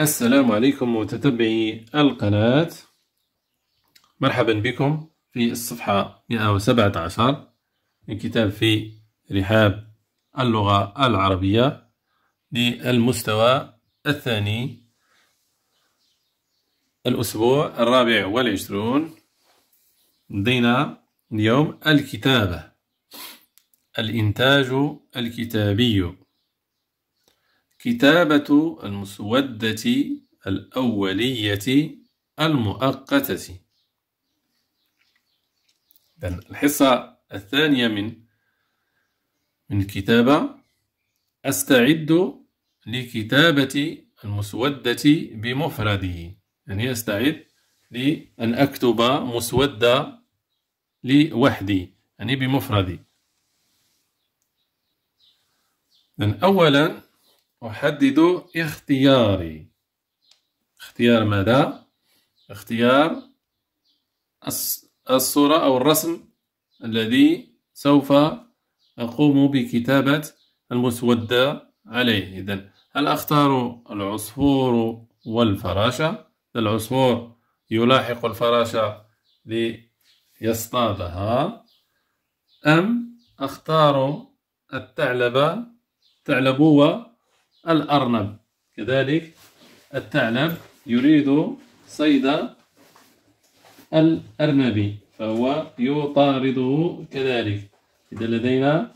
السلام عليكم متتبعي القناة مرحبا بكم في الصفحة 117 من كتاب في رحاب اللغة العربية للمستوى الثاني الأسبوع الرابع والعشرون لدينا اليوم الكتابة الإنتاج الكتابي كتابة المسودة الأولية المؤقتة الحصة الثانية من من الكتابة أستعد لكتابة المسودة بمفرده يعني أستعد لأن أكتب مسودة لوحدي يعني بمفردي أولا أحدد اختياري اختيار ماذا؟ اختيار الصورة أو الرسم الذي سوف أقوم بكتابة المسودة عليه إذا هل أختار العصفور والفراشة؟ العصفور يلاحق الفراشة ليصطادها أم أختار الثعلب ثعلبوة الأرنب كذلك الثعلب يريد صيد الأرنب فهو يطارده كذلك إذا لدينا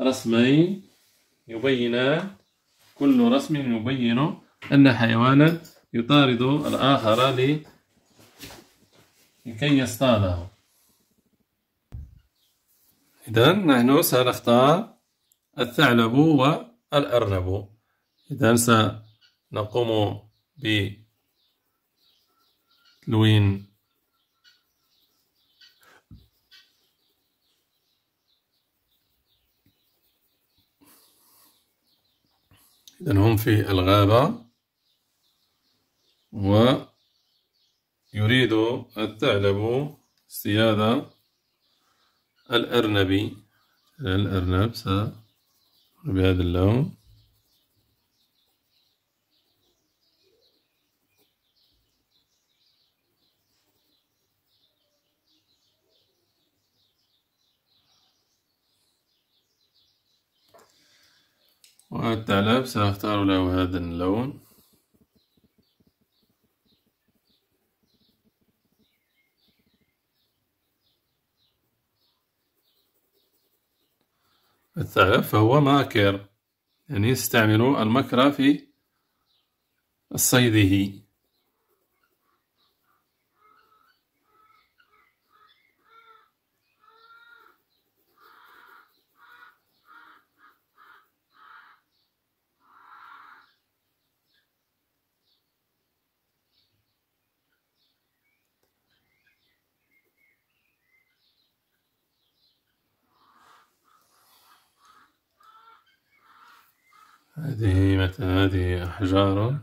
رسمين يبينان كل رسم يبين أن حيوانا يطارد الآخر لكي يصطاده إذا نحن سنختار الثعلب الأرنب إذا سنقوم بتلوين إذا هم في الغابة ويريد الثعلب اصطياد الأرنب الأرنب سأ بهذا اللون وحتى الآب سنختار له هذا اللون الثالث فهو ماكر يعني يستعمل المكر في صيده هذه متى هذه أحجار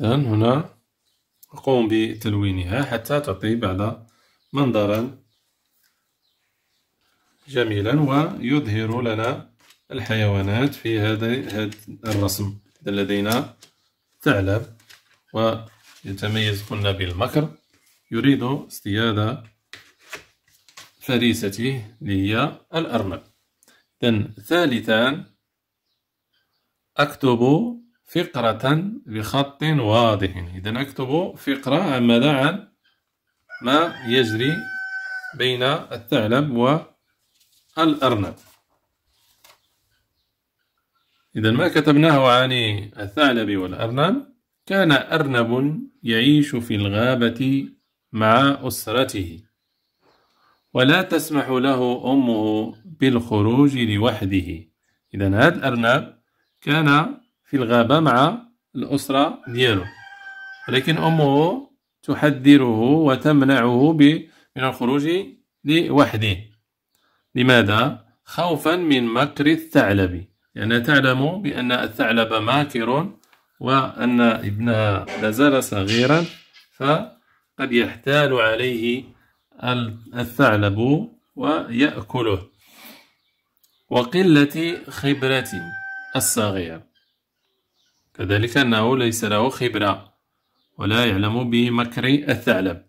إذا هنا نقوم بتلوينها حتى تعطي بعد منظرا جميلا ويظهر لنا الحيوانات في هذا الرسم إذا لدينا ثعلب ويتميز قلنا بالمكر يريد اصطياد فريسته هي الأرنب إذا ثالثا أكتب فقرة بخط واضح إذا أكتب فقرة ماذا عن ما يجري بين الثعلب والأرنب إذا ما كتبناه عن الثعلب والأرنب كان أرنب يعيش في الغابة مع أسرته ولا تسمح له أمه بالخروج لوحده إذا هذا الأرنب كان في الغابة مع الأسرة ديالو ولكن أمه تحذره وتمنعه من الخروج لوحده لماذا؟ خوفا من مكر الثعلب لأنها يعني تعلم بأن الثعلب ماكر وأن ابنها لازال صغيرا فقد يحتال عليه الثعلب ويأكله وقلة خبرة الصغير كذلك أنه ليس له خبرة ولا يعلم بمكر الثعلب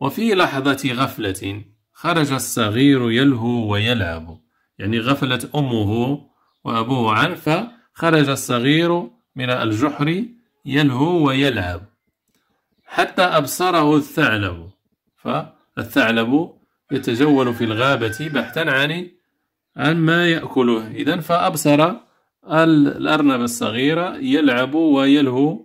وفي لحظة غفلة خرج الصغير يلهو ويلعب يعني غفلت أمه وأبوه عنه فخرج الصغير من الجحر يلهو ويلعب حتى أبصره الثعلب فالثعلب يتجول في الغابة بحثا عن عن ما يأكله إذا فأبصر الأرنب الصغيرة يلعب ويلهو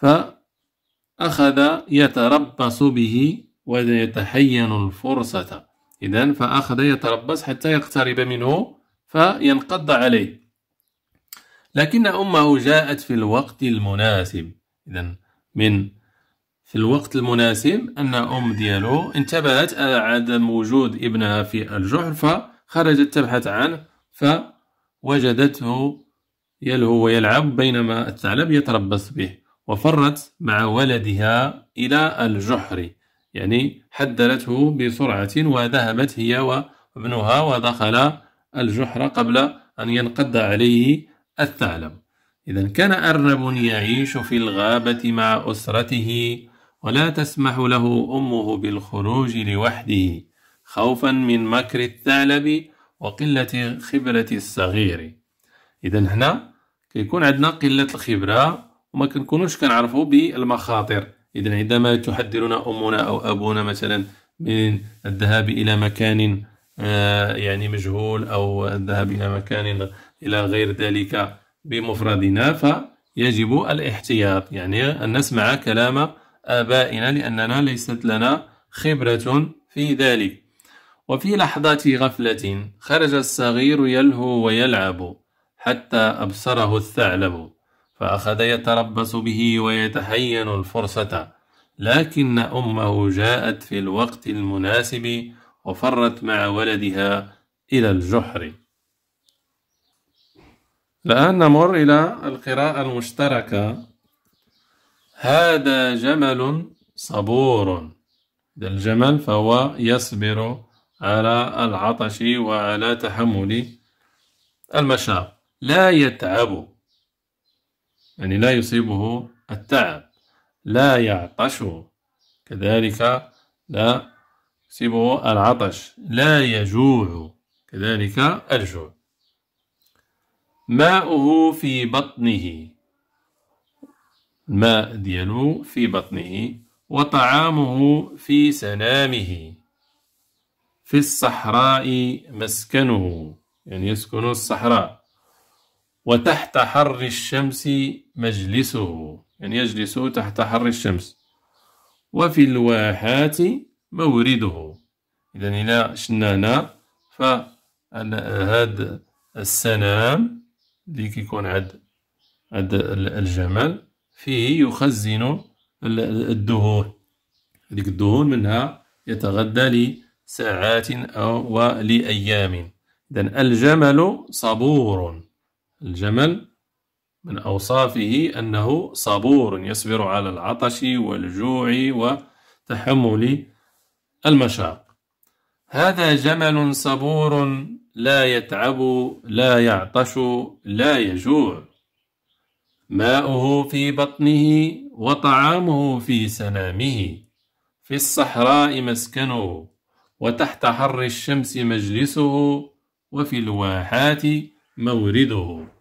فأخذ يتربص به ويتحين الفرصة إذا فأخذ يتربص حتى يقترب منه فينقض عليه لكن أمه جاءت في الوقت المناسب إذا من في الوقت المناسب أن أم ديالو انتبهت على آه، عدم وجود ابنها في الجحر فخرجت تبحث عنه ف وجدته يلهو ويلعب بينما الثعلب يتربص به وفرت مع ولدها إلى الجحر يعني حدلته بسرعة وذهبت هي وابنها ودخل الجحر قبل أن ينقض عليه الثعلب إذا كان أرنب يعيش في الغابة مع أسرته ولا تسمح له أمه بالخروج لوحده خوفا من مكر الثعلب وقلة خبرة الصغير إذا هنا كيكون عندنا قلة الخبرة وما كنكونوش كنعرفوا بالمخاطر إذا عندما تحذرنا أمنا أو أبونا مثلا من الذهاب إلى مكان آه، يعني مجهول أو الذهاب إلى مكان إلى غير ذلك بمفردنا فيجب الاحتياط يعني أن نسمع كلام آبائنا لأننا ليست لنا خبرة في ذلك وفي لحظة غفلة خرج الصغير يلهو ويلعب حتى أبصره الثعلب فأخذ يتربص به ويتحين الفرصة لكن أمه جاءت في الوقت المناسب وفرت مع ولدها إلى الجحر الآن نمر إلى القراءة المشتركة هذا جمل صبور ذا الجمل فهو يصبر على العطش وعلى تحمل المشاق لا يتعب يعني لا يصيبه التعب لا يعطش كذلك لا يصيبه العطش لا يجوع كذلك الجوع ماؤه في بطنه الماء ديالو في بطنه وطعامه في سنامه في الصحراء مسكنه يعني يسكن الصحراء وتحت حر الشمس مجلسه يعني يجلس تحت حر الشمس وفي الواحات مورده إذا إلى شنانا فهاد السنام اللي كيكون عند عند الجمل فيه يخزن الدهون هذيك الدهون منها يتغذى ساعات أو ولأيام إذا الجمل صبور الجمل من أوصافه أنه صبور يصبر على العطش والجوع وتحمل المشاق هذا جمل صبور لا يتعب لا يعطش لا يجوع ماؤه في بطنه وطعامه في سنامه في الصحراء مسكنه وتحت حر الشمس مجلسه وفي الواحات مورده